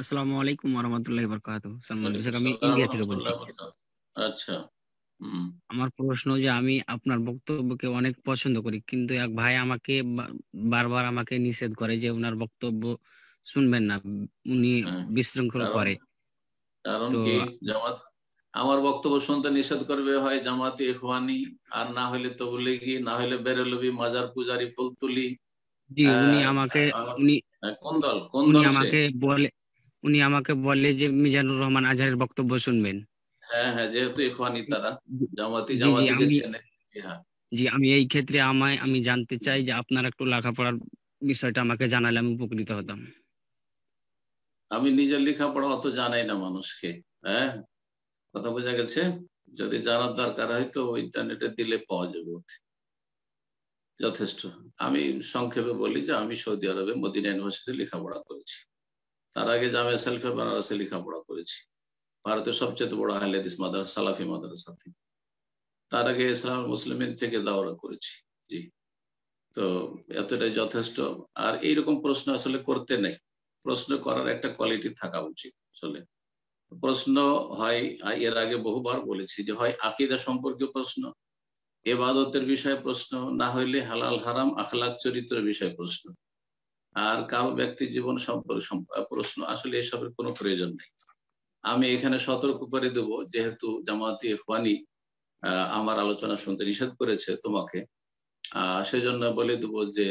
আসসালামু আলাইকুম ওয়া সম্মানিত স্যার আমি ইন্ডিয়া থেকে বলছি আচ্ছা আমার প্রশ্ন যে আমি আপনার বক্তব্যকে অনেক পছন্দ করি কিন্তু এক ভাই আমাকে বারবার আমাকে নিষেধ করে যে ওনার বক্তব্য শুনবেন না উনি হ্যাঁ, হ্যাঁ। করে কারণ কি জামাত আমার বক্তব্য শুনতে নিষেধ করবে হয় জামাতি ইখওয়ানি আর না হলে কি না হলে বেরেলবি মাজার পূজারি ফুলতুলি জি উনি হ্যাঁ, আমাকে উনি কোন দল কোন দল আমাকে বলে উনি আমাকে বলে যে মিজানুর রহমান আজহারের বক্তব্য শুনবেন হ্যাঁ হ্যাঁ যেহেতু ইখওয়ানি তারা জামাতি হ্যাঁ। জি আমি এই ক্ষেত্রে আমায় আমি জানতে চাই যে আপনার একটু লেখাপড়ার বিষয়টা আমাকে জানালে আমি উপকৃত হতাম আমি নিজের লেখাপড়া অত জানাই না মানুষকে হ্যাঁ কথা বোঝা গেছে যদি জানার দরকার হয় তো ইন্টারনেটে দিলে পাওয়া যাবে যথেষ্ট আমি সংক্ষেপে বলি যে আমি সৌদি আরবে মদিনা ইউনিভার্সিটি লেখাপড়া করেছি তার আগে জামে সেলফে বেনারসে লেখাপড়া করেছি ভারতের সবচেয়ে বড় হাইলাদিস মাদার সালাফি মাদারসা থেকে তার আগে ইসলাম মুসলিমের থেকে দাওরা করেছি জি তো এতটাই যথেষ্ট আর এইরকম প্রশ্ন আসলে করতে নেই প্রশ্ন করার একটা কোয়ালিটি থাকা উচিত আসলে প্রশ্ন হয় এর আগে বহুবার বলেছি যে হয় আকিদা সম্পর্কে প্রশ্ন এবাদতের বিষয়ে প্রশ্ন না হইলে হালাল হারাম আখলাক চরিত্রের বিষয়ে প্রশ্ন আর কারো ব্যক্তি জীবন সম্পর্কে প্রশ্ন আসলে এসবের কোনো প্রয়োজন নেই আমি এখানে সতর্ক করে দেব যেহেতু জামাতি ইফওয়ানি আমার আলোচনা শুনতে নিষেধ করেছে তোমাকে সেজন্য বলে দেব যে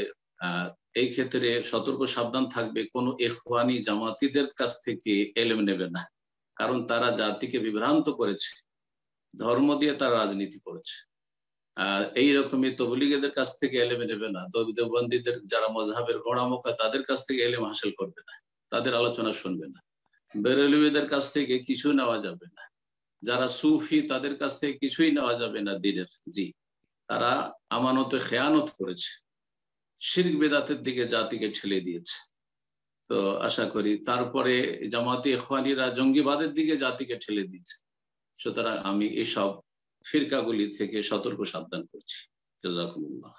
এই ক্ষেত্রে সতর্ক সাবধান থাকবে কোনো এখওয়ানি জামাতিদের কাছ থেকে এলেম নেবে না কারণ তারা জাতিকে বিভ্রান্ত করেছে ধর্ম দিয়ে তারা রাজনীতি করেছে এই রকমই তবলিগেদের কাছ থেকে এলেম নেবে না দেবন্দীদের যারা মজাহের গোড়ামোকা তাদের কাছ থেকে এলেম হাসিল করবে না তাদের আলোচনা শুনবে না বেরলিমেদের কাছ থেকে কিছু নেওয়া যাবে না যারা সুফি তাদের কাছ থেকে কিছুই নেওয়া যাবে না দিনের জি তারা আমানতে খেয়ানত করেছে শির বেদাতের দিকে জাতিকে ঠেলে দিয়েছে তো আশা করি তারপরে জামাতি এখওয়ানিরা জঙ্গিবাদের দিকে জাতিকে ঠেলে দিয়েছে সুতরাং আমি এসব ফিরকাগুলি থেকে সতর্ক সাবধান করছি জাজাকুমুল্লাহ